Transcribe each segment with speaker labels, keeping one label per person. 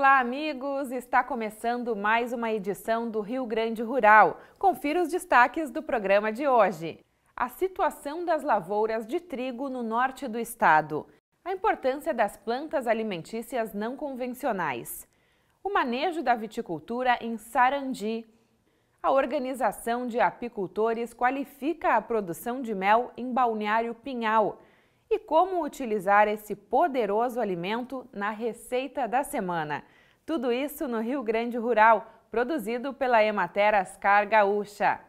Speaker 1: Olá, amigos! Está começando mais uma edição do Rio Grande Rural. Confira os destaques do programa de hoje. A situação das lavouras de trigo no norte do estado. A importância das plantas alimentícias não convencionais. O manejo da viticultura em Sarandi. A organização de apicultores qualifica a produção de mel em Balneário Pinhal e como utilizar esse poderoso alimento na receita da semana. Tudo isso no Rio Grande Rural, produzido pela Emater Ascar Gaúcha.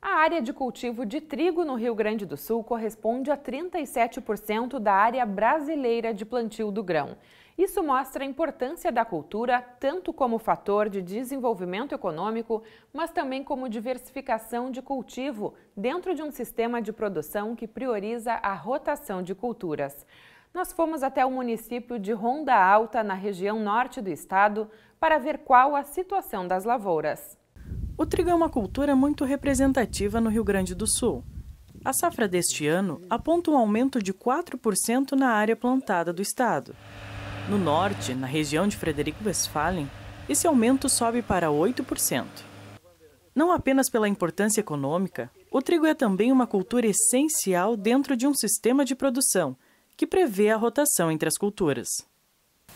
Speaker 1: A área de cultivo de trigo no Rio Grande do Sul corresponde a 37% da área brasileira de plantio do grão. Isso mostra a importância da cultura tanto como fator de desenvolvimento econômico, mas também como diversificação de cultivo dentro de um sistema de produção que prioriza a rotação de culturas. Nós fomos até o município de Ronda Alta, na região norte do estado, para ver qual a situação das lavouras.
Speaker 2: O trigo é uma cultura muito representativa no Rio Grande do Sul. A safra deste ano aponta um aumento de 4% na área plantada do estado. No norte, na região de Frederico Westphalen, esse aumento sobe para 8%. Não apenas pela importância econômica, o trigo é também uma cultura essencial dentro de um sistema de produção que prevê a rotação entre as culturas.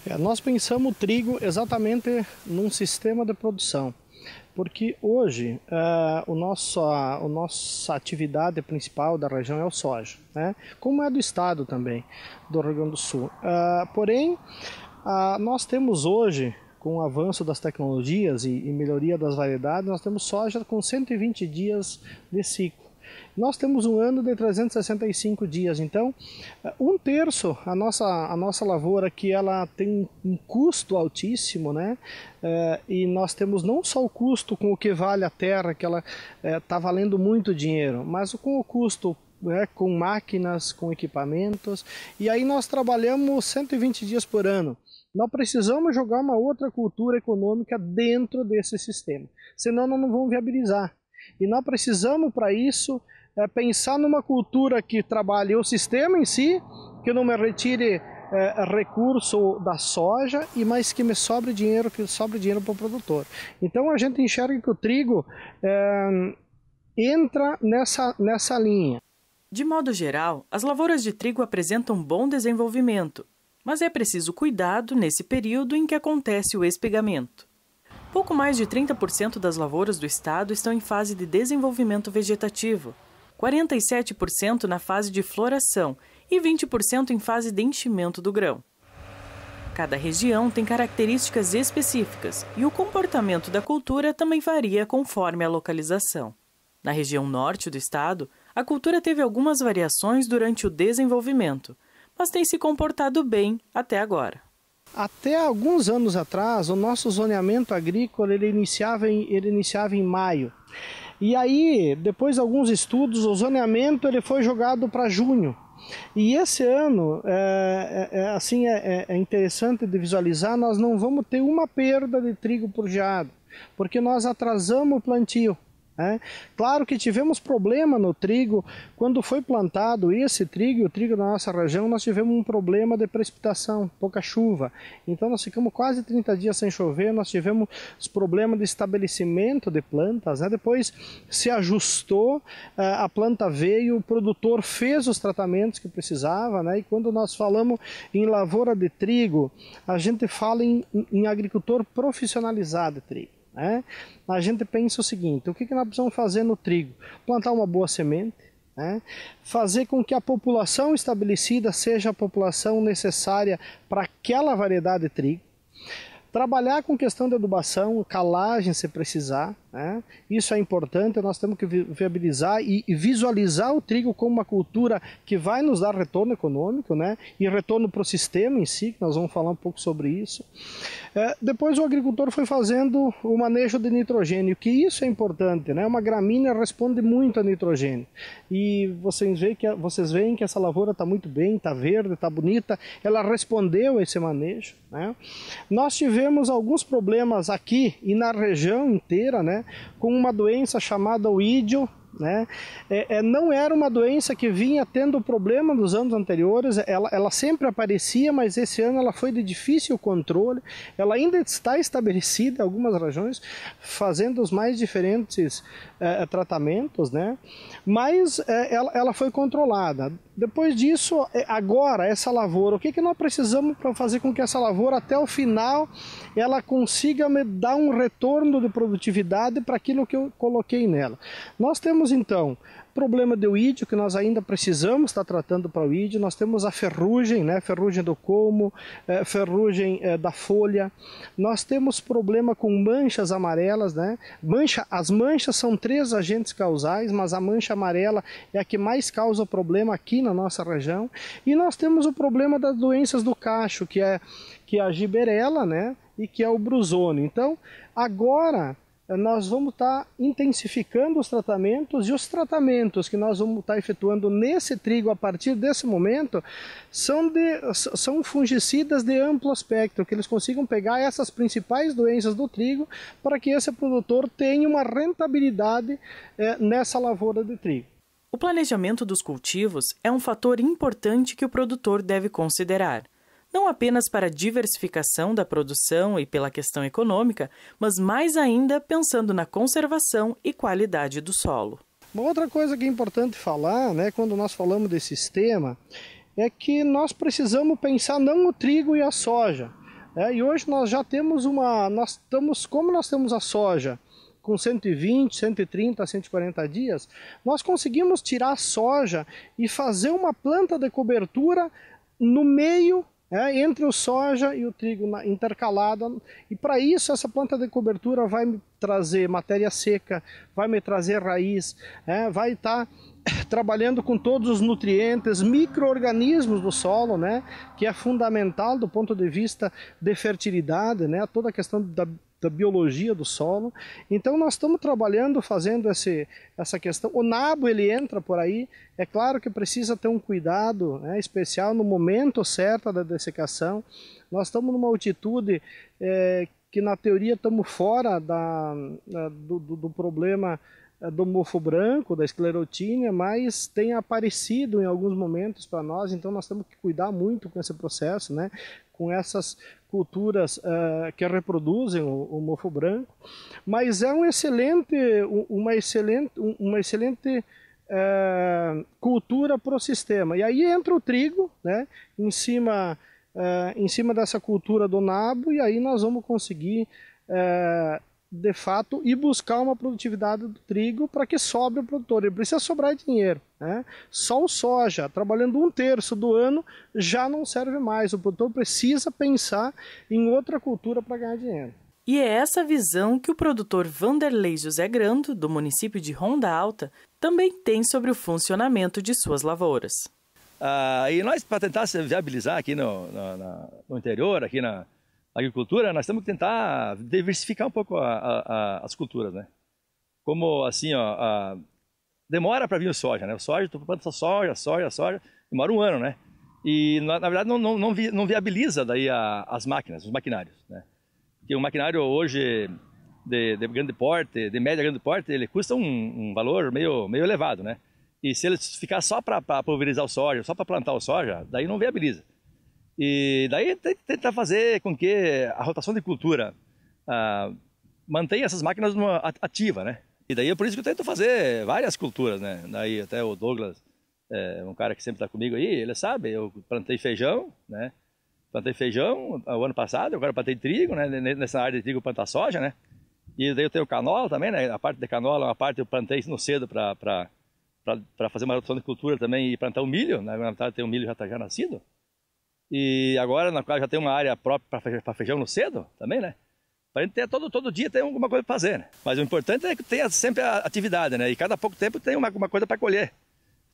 Speaker 3: É, nós pensamos o trigo exatamente num sistema de produção. Porque hoje ah, o nosso, a, a nossa atividade principal da região é o soja, né? como é do estado também, do Rio Grande do Sul. Ah, porém, a ah, nós temos hoje, com o avanço das tecnologias e, e melhoria das variedades, nós temos soja com 120 dias de ciclo. Nós temos um ano de 365 dias, então eh, um terço a nossa, a nossa lavoura que ela tem um custo altíssimo, né? É, e nós temos não só o custo com o que vale a terra, que ela está eh, é, valendo muito dinheiro, mas com o custo né, com máquinas, com equipamentos. E aí nós trabalhamos 120 dias por ano. Nós precisamos jogar uma outra cultura econômica dentro desse sistema, senão nós não vamos viabilizar. E nós precisamos para isso é pensar numa cultura que trabalhe o sistema em si, que não me retire é, recurso da soja e mais que me sobre dinheiro, que sobre dinheiro para o produtor. Então a gente enxerga que o trigo é, entra nessa, nessa linha.
Speaker 2: De modo geral, as lavouras de trigo apresentam bom desenvolvimento, mas é preciso cuidado nesse período em que acontece o espigamento. Pouco mais de 30% das lavouras do estado estão em fase de desenvolvimento vegetativo, 47% na fase de floração e 20% em fase de enchimento do grão. Cada região tem características específicas e o comportamento da cultura também varia conforme a localização. Na região norte do estado, a cultura teve algumas variações durante o desenvolvimento, mas tem se comportado bem até agora.
Speaker 3: Até alguns anos atrás, o nosso zoneamento agrícola ele iniciava em, ele iniciava em maio. E aí, depois de alguns estudos, o zoneamento ele foi jogado para junho. E esse ano, é, é, é assim, é, é, é interessante de visualizar, nós não vamos ter uma perda de trigo por geado, porque nós atrasamos o plantio. Né? Claro que tivemos problema no trigo. Quando foi plantado esse trigo, o trigo da nossa região, nós tivemos um problema de precipitação, pouca chuva. Então nós ficamos quase 30 dias sem chover, nós tivemos problema problemas de estabelecimento de plantas. Né? Depois se ajustou, eh, a planta veio, o produtor fez os tratamentos que precisava. Né? E quando nós falamos em lavoura de trigo, a gente fala em, em agricultor profissionalizado de trigo. Né? A gente pensa o seguinte: o que, que nós precisamos fazer no trigo? Plantar uma boa semente, né? fazer com que a população estabelecida seja a população necessária para aquela variedade de trigo, trabalhar com questão de adubação, calagem se precisar, né? Isso é importante, nós temos que viabilizar e visualizar o trigo como uma cultura que vai nos dar retorno econômico né? e retorno para o sistema em si, que nós vamos falar um pouco sobre isso. É, depois o agricultor foi fazendo o manejo de nitrogênio, que isso é importante, né? uma gramínea responde muito a nitrogênio. E vocês veem que, vocês veem que essa lavoura está muito bem, está verde, está bonita, ela respondeu a esse manejo. Né? Nós tivemos alguns problemas aqui e na região inteira, né? com uma doença chamada Oídio, né? É, é, não era uma doença que vinha tendo problema nos anos anteriores, ela, ela, sempre aparecia, mas esse ano ela foi de difícil controle. Ela ainda está estabelecida em algumas regiões, fazendo os mais diferentes é, tratamentos, né? mas eh, ela, ela foi controlada. Depois disso, é, agora, essa lavoura, o que, que nós precisamos para fazer com que essa lavoura, até o final, ela consiga me dar um retorno de produtividade para aquilo que eu coloquei nela? Nós temos então problema de oídio que nós ainda precisamos estar tá tratando para o oídio, nós temos a ferrugem, né? ferrugem do colmo, é, eh, ferrugem eh, da folha, nós temos problema com manchas amarelas, né? Mancha, as manchas são três agentes causais, mas a mancha amarela é a que mais causa problema aqui na nossa região, e nós temos o problema das doenças do cacho, que é, que é a giberela, né? E que é o brusone Então, agora nós vamos estar tá intensificando os tratamentos e os tratamentos que nós vamos estar tá efetuando nesse trigo a partir desse momento são, de, são fungicidas de amplo espectro, que eles consigam pegar essas principais doenças do trigo para que esse produtor tenha uma rentabilidade é, nessa lavoura de trigo.
Speaker 2: O planejamento dos cultivos é um fator importante que o produtor deve considerar não apenas para a diversificação da produção e pela questão econômica, mas mais ainda pensando na conservação e qualidade do solo.
Speaker 3: Uma outra coisa que é importante falar, né, quando nós falamos desse sistema, é que nós precisamos pensar não o trigo e a soja. Né? E hoje nós já temos uma, nós estamos, como nós temos a soja com 120, 130, 140 dias, nós conseguimos tirar a soja e fazer uma planta de cobertura no meio é, entre o soja e o trigo na, intercalado. E para isso, essa planta de cobertura vai me trazer matéria seca, vai me trazer raiz, é, vai estar. Tá trabalhando com todos os nutrientes, microorganismos do solo, né, que é fundamental do ponto de vista de fertilidade, né, toda a questão da da biologia do solo. Então nós estamos trabalhando, fazendo esse, essa questão. O nabo ele entra por aí. É claro que precisa ter um cuidado né, especial no momento certo da dessecação. Nós estamos numa altitude é, que na teoria estamos fora da, da do, do, do problema é, do mofo branco, da esclerotínia, mas tem aparecido em alguns momentos para nós, então nós temos que cuidar muito com esse processo, né? com essas culturas uh, que reproduzem o, o, mofo branco, mas é um excelente, uma excelente, uma excelente uh, cultura para o sistema. E aí entra o trigo, né? em cima uh, em cima dessa cultura do nabo, e aí nós vamos conseguir de fato e buscar uma produtividade do trigo para que sobre o produtor. Ele precisa sobrar dinheiro. Né? Só o soja, trabalhando um terço do ano, já não serve mais. O produtor precisa pensar em outra cultura para ganhar dinheiro.
Speaker 2: E é essa visão que o produtor Vanderlei José Grando, do município de Ronda Alta, também tem sobre o funcionamento de suas lavouras. Ah, e nós, para tentar viabilizar aqui no, no, no interior,
Speaker 4: aqui na, agricultura, nós temos que tentar diversificar um pouco a, a, a, as culturas, né? Como assim, ó, demora para vir o soja, né? O soja, tu planta soja, soja, soja, demora um ano, né? E na, na verdade não, não, não, vi, não viabiliza daí as máquinas, os maquinários, né? Porque o maquinário hoje de, de grande porte, de média grande porte, ele custa um, um, valor meio, meio elevado, né? E se ele ficar só para pulverizar o soja, só para plantar o soja, daí não viabiliza. E daí tentar fazer com que a rotação de cultura ah, mantenha essas máquinas ativa, né? E daí é por isso que eu tento fazer várias culturas, né? Daí até o Douglas, é, um cara que sempre está comigo aí, ele sabe, eu plantei feijão, né? Plantei feijão ah, o ano passado, agora plantei trigo, né? Nessa área de trigo plantar soja, né? E daí eu tenho canola também, né? A parte de canola, uma parte eu plantei no cedo para fazer uma rotação de cultura também e plantar o milho. Né? Na verdade, tem o milho já está já nascido. E agora na casa já tem uma área própria para feijão no cedo também, né? Para a gente ter todo, todo dia tem alguma coisa para fazer, né? Mas o importante é que tenha sempre a atividade, né? E cada pouco tempo tem uma, uma coisa para colher.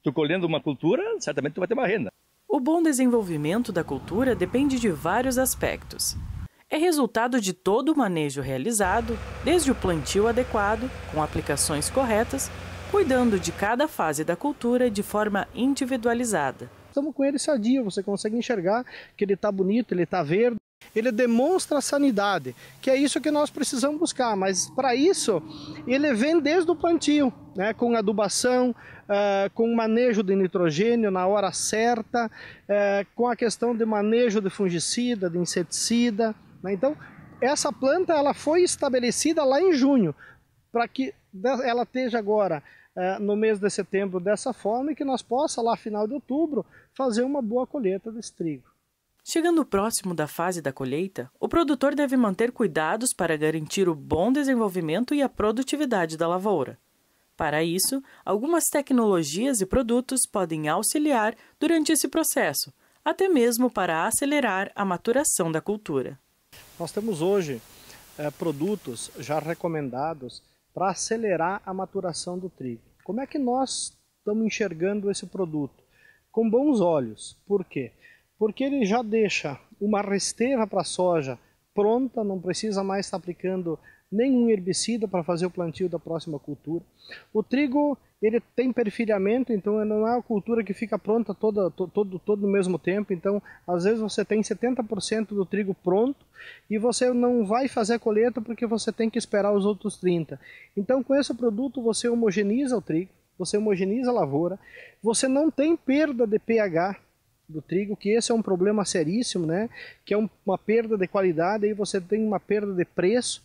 Speaker 4: Tu colhendo uma
Speaker 2: cultura, certamente tu vai ter uma renda. O bom desenvolvimento da cultura depende de vários aspectos. É resultado de todo o manejo realizado, desde o plantio adequado, com aplicações corretas, cuidando de cada fase da cultura de forma
Speaker 3: individualizada. Estamos com ele dia, você consegue enxergar que ele está bonito, ele está verde, ele demonstra a sanidade, que é isso que nós precisamos buscar, mas para isso ele vem desde o plantio, né, com adubação, uh, com manejo de nitrogênio na hora certa, uh, com a questão de manejo de fungicida, de inseticida. Né? Então, essa planta ela foi estabelecida lá em junho, para que ela esteja agora é, no mês de setembro dessa forma e que nós possa lá final de outubro fazer uma boa colheita desse trigo.
Speaker 2: Chegando próximo da fase da colheita, o produtor deve manter cuidados para garantir o bom desenvolvimento e a produtividade da lavoura. Para isso, algumas tecnologias e produtos podem auxiliar durante esse processo, até mesmo para acelerar a maturação da
Speaker 3: cultura. Nós temos hoje é, produtos já recomendados para acelerar a maturação do trigo. Como é que nós estamos enxergando esse produto? Com bons olhos. Por quê? Porque ele já deixa uma resteira para a soja pronta, não precisa mais estar aplicando nenhum herbicida para fazer o plantio da próxima cultura. O trigo ele tem perfilhamento, então não é uma cultura que fica pronta toda, todo, todo no mesmo tempo. Então, às vezes você tem 70% do trigo pronto e você não vai fazer a colheita porque você tem que esperar os outros 30%. Então, com esse produto, você homogeneiza o trigo, você homogeneiza a lavoura, você não tem perda de pH do trigo, que esse é um problema seríssimo, né? que é um, uma perda de qualidade e você tem uma perda de preço.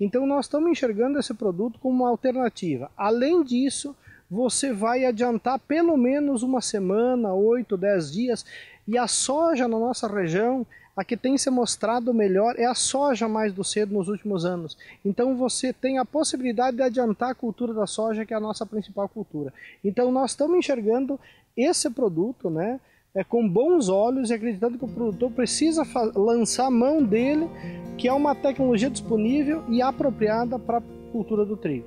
Speaker 3: Então, nós estamos enxergando esse produto como uma alternativa. Além disso, você vai adiantar pelo menos uma semana, 8, 10 dias. E a soja na nossa região, a que tem se mostrado melhor é a soja mais do cedo nos últimos anos. Então você tem a possibilidade de adiantar a cultura da soja, que é a nossa principal cultura. Então nós estamos enxergando esse produto, né? É, com bons olhos e acreditando que o produtor precisa lançar mão dele, que é uma tecnologia disponível e apropriada para a cultura do trigo.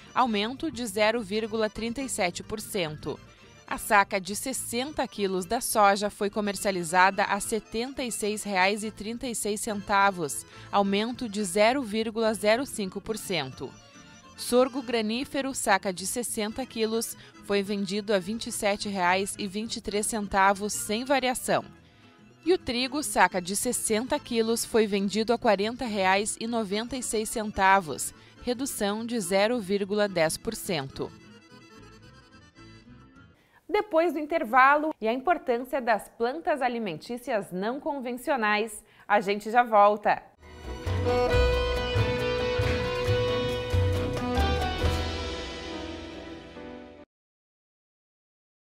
Speaker 1: aumento de 0,37%. A saca de 60 quilos da soja foi comercializada a R$ 76,36, aumento de 0,05%. Sorgo granífero, saca de 60 quilos, foi vendido a R$ 27,23, sem variação. E o trigo, saca de 60 quilos, foi vendido a R$ 40,96 redução de 0,10%. Depois do intervalo e a importância das plantas alimentícias não convencionais, a gente já volta. Música